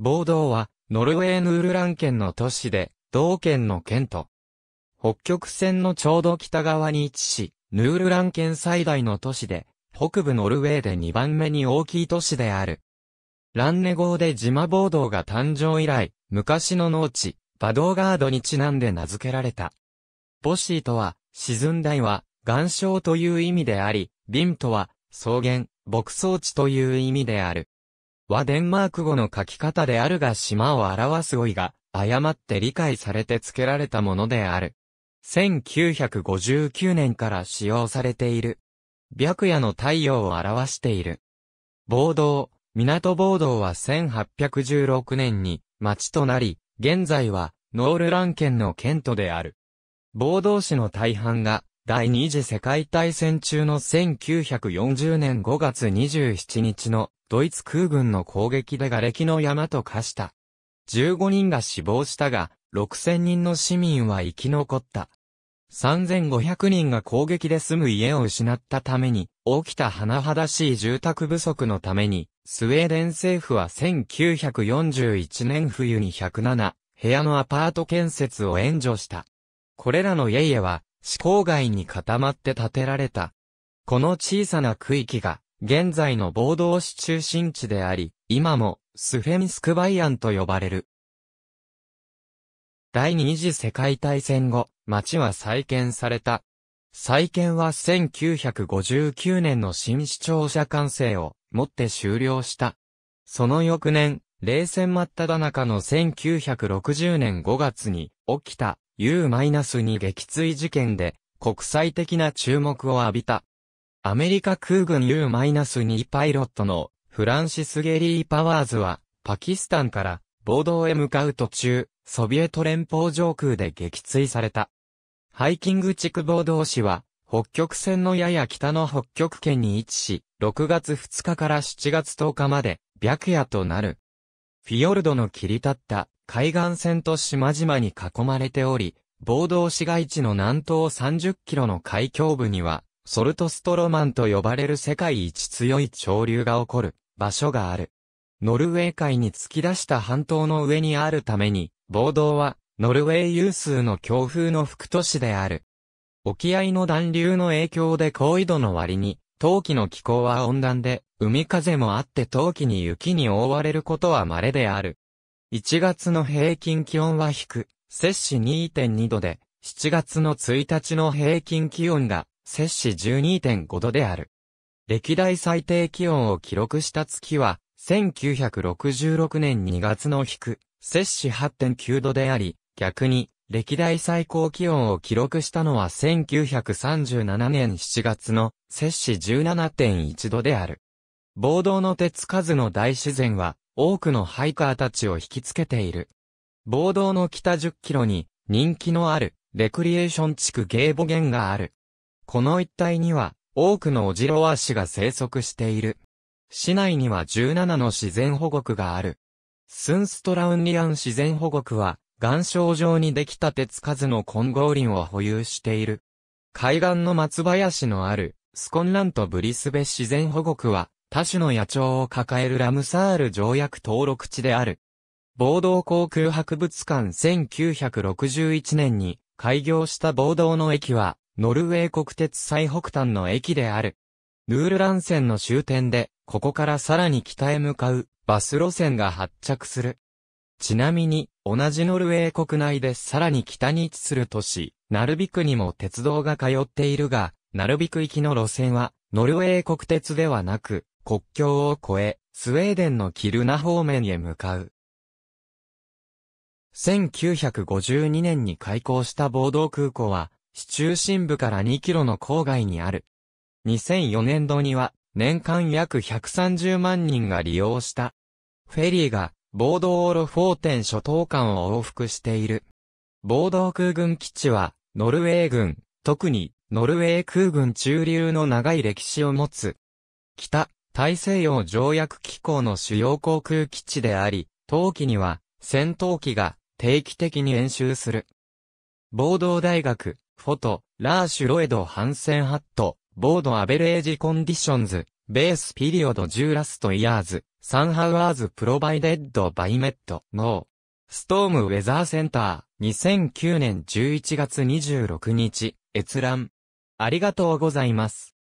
暴動は、ノルウェーヌールラン県の都市で、同県の県都。北極線のちょうど北側に位置し、ヌールラン県最大の都市で、北部ノルウェーで2番目に大きい都市である。ランネ号でジマ暴動が誕生以来、昔の農地、バドーガードにちなんで名付けられた。ボシーとは、沈んだいは、岩礁という意味であり、ビンとは、草原、牧草地という意味である。はデンマーク語の書き方であるが島を表す語彙が誤って理解されて付けられたものである。1959年から使用されている。白夜の太陽を表している。暴動、港暴動は1816年に町となり、現在はノールラン県の県都である。暴動市の大半が第二次世界大戦中の1940年5月27日のドイツ空軍の攻撃で瓦礫の山と化した。15人が死亡したが、6000人の市民は生き残った。3500人が攻撃で住む家を失ったために、起きた甚だしい住宅不足のために、スウェーデン政府は1941年冬に107部屋のアパート建設を援助した。これらの家々は、市郊外に固まって建てられた。この小さな区域が、現在の暴動市中心地であり、今もスフェンスクバイアンと呼ばれる。第二次世界大戦後、町は再建された。再建は1959年の新市庁舎完成をもって終了した。その翌年、冷戦真っただ中の1960年5月に起きた U-2 撃墜事件で国際的な注目を浴びた。アメリカ空軍 U-2 パイロットのフランシス・ゲリー・パワーズは、パキスタンから暴動へ向かう途中、ソビエト連邦上空で撃墜された。ハイキング地区暴動市は、北極線のやや北の北極圏に位置し、6月2日から7月10日まで、白夜となる。フィヨルドの切り立った海岸線と島々に囲まれており、暴動市街地の南東30キロの海峡部には、ソルトストロマンと呼ばれる世界一強い潮流が起こる場所がある。ノルウェー海に突き出した半島の上にあるために、暴動はノルウェー有数の強風の副都市である。沖合の暖流の影響で高緯度の割に、冬季の気候は温暖で、海風もあって冬季に雪に覆われることは稀である。1月の平均気温は低く、摂氏2.2度で、7月の1日の平均気温が摂氏12.5度である。歴代最低気温を記録した月は、1966年2月の低、摂氏8.9度であり、逆に、歴代最高気温を記録したのは1937年7月の摂氏17.1度である。暴動の手つかずの大自然は、多くのハイカーたちを引きつけている。暴動の北10キロに、人気のある、レクリエーション地区ゲーボゲンがある。この一帯には、多くのオジロワシが生息している。市内には17の自然保護区がある。スンストラウンリアン自然保護区は、岩礁上にできた手つかずの混合林を保有している。海岸の松林のある、スコンラントブリスベ自然保護区は、多種の野鳥を抱えるラムサール条約登録地である。暴動航空博物館1961年に開業した暴動の駅は、ノルウェー国鉄最北端の駅である。ヌールラン線の終点で、ここからさらに北へ向かうバス路線が発着する。ちなみに、同じノルウェー国内でさらに北に位置する都市、ナルビクにも鉄道が通っているが、ナルビク行きの路線は、ノルウェー国鉄ではなく、国境を越え、スウェーデンのキルナ方面へ向かう。1952年に開港した暴動空港は、市中心部から2キロの郊外にある。2004年度には年間約130万人が利用した。フェリーがボードオーロフォーテン諸島間を往復している。ボード空軍基地はノルウェー軍、特にノルウェー空軍中流の長い歴史を持つ。北、大西洋条約機構の主要航空基地であり、冬季には戦闘機が定期的に演習する。ボード大学、フォト、ラーシュロエドハンセンハット、ボードアベレージコンディションズ、ベースピリオド10ラストイヤーズ、サンハウアーズプロバイデッドバイメット、ノー。ストームウェザーセンター、2009年11月26日、閲覧。ありがとうございます。